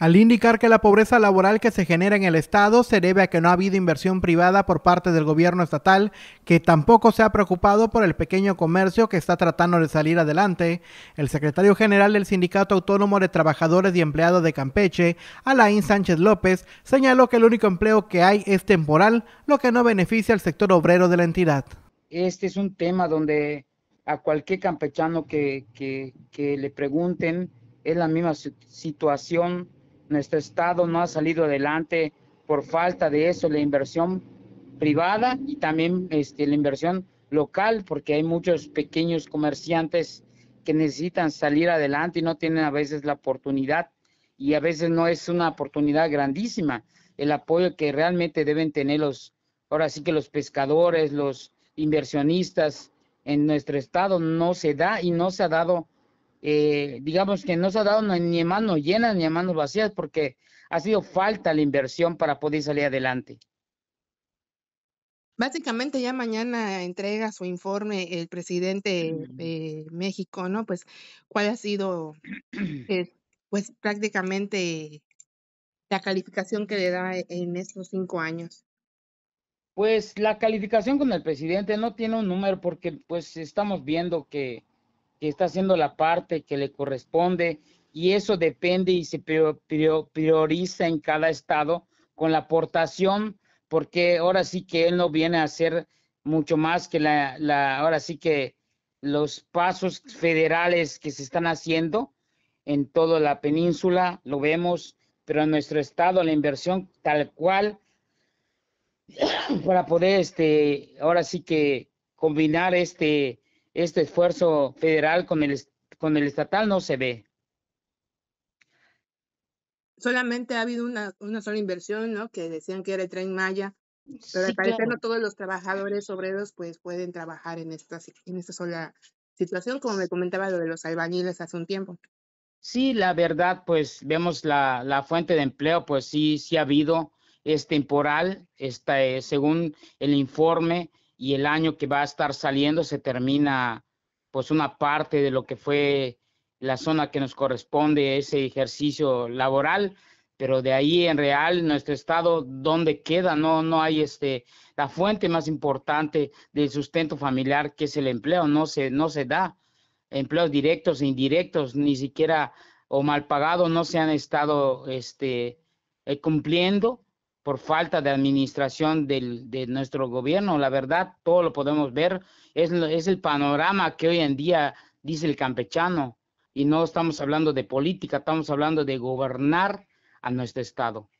al indicar que la pobreza laboral que se genera en el Estado se debe a que no ha habido inversión privada por parte del gobierno estatal, que tampoco se ha preocupado por el pequeño comercio que está tratando de salir adelante. El secretario general del Sindicato Autónomo de Trabajadores y Empleados de Campeche, Alain Sánchez López, señaló que el único empleo que hay es temporal, lo que no beneficia al sector obrero de la entidad. Este es un tema donde a cualquier campechano que, que le pregunten, es la misma situación nuestro estado no ha salido adelante por falta de eso, la inversión privada y también este, la inversión local, porque hay muchos pequeños comerciantes que necesitan salir adelante y no tienen a veces la oportunidad y a veces no es una oportunidad grandísima el apoyo que realmente deben tener los, ahora sí que los pescadores, los inversionistas en nuestro estado no se da y no se ha dado eh, digamos que no se ha dado ni a manos llenas ni a manos vacías porque ha sido falta la inversión para poder salir adelante. Básicamente ya mañana entrega su informe el presidente de mm. eh, México, ¿no? Pues cuál ha sido, eh, pues prácticamente la calificación que le da en estos cinco años. Pues la calificación con el presidente no tiene un número porque pues estamos viendo que que está haciendo la parte que le corresponde y eso depende y se prioriza en cada estado con la aportación, porque ahora sí que él no viene a hacer mucho más que la, la ahora sí que los pasos federales que se están haciendo en toda la península, lo vemos, pero en nuestro estado la inversión tal cual para poder este ahora sí que combinar este este esfuerzo federal con el, con el estatal no se ve. Solamente ha habido una, una sola inversión, ¿no? Que decían que era el tren Maya, pero al no todos los trabajadores obreros pues pueden trabajar en esta, en esta sola situación, como me comentaba lo de los albañiles hace un tiempo. Sí, la verdad, pues vemos la, la fuente de empleo, pues sí, sí ha habido, es temporal, está, eh, según el informe, y el año que va a estar saliendo se termina pues una parte de lo que fue la zona que nos corresponde ese ejercicio laboral, pero de ahí en real nuestro estado dónde queda, no no hay este la fuente más importante del sustento familiar que es el empleo, no se no se da empleos directos e indirectos, ni siquiera o mal pagados no se han estado este eh, cumpliendo por falta de administración del, de nuestro gobierno. La verdad, todo lo podemos ver. Es, es el panorama que hoy en día dice el campechano. Y no estamos hablando de política, estamos hablando de gobernar a nuestro Estado.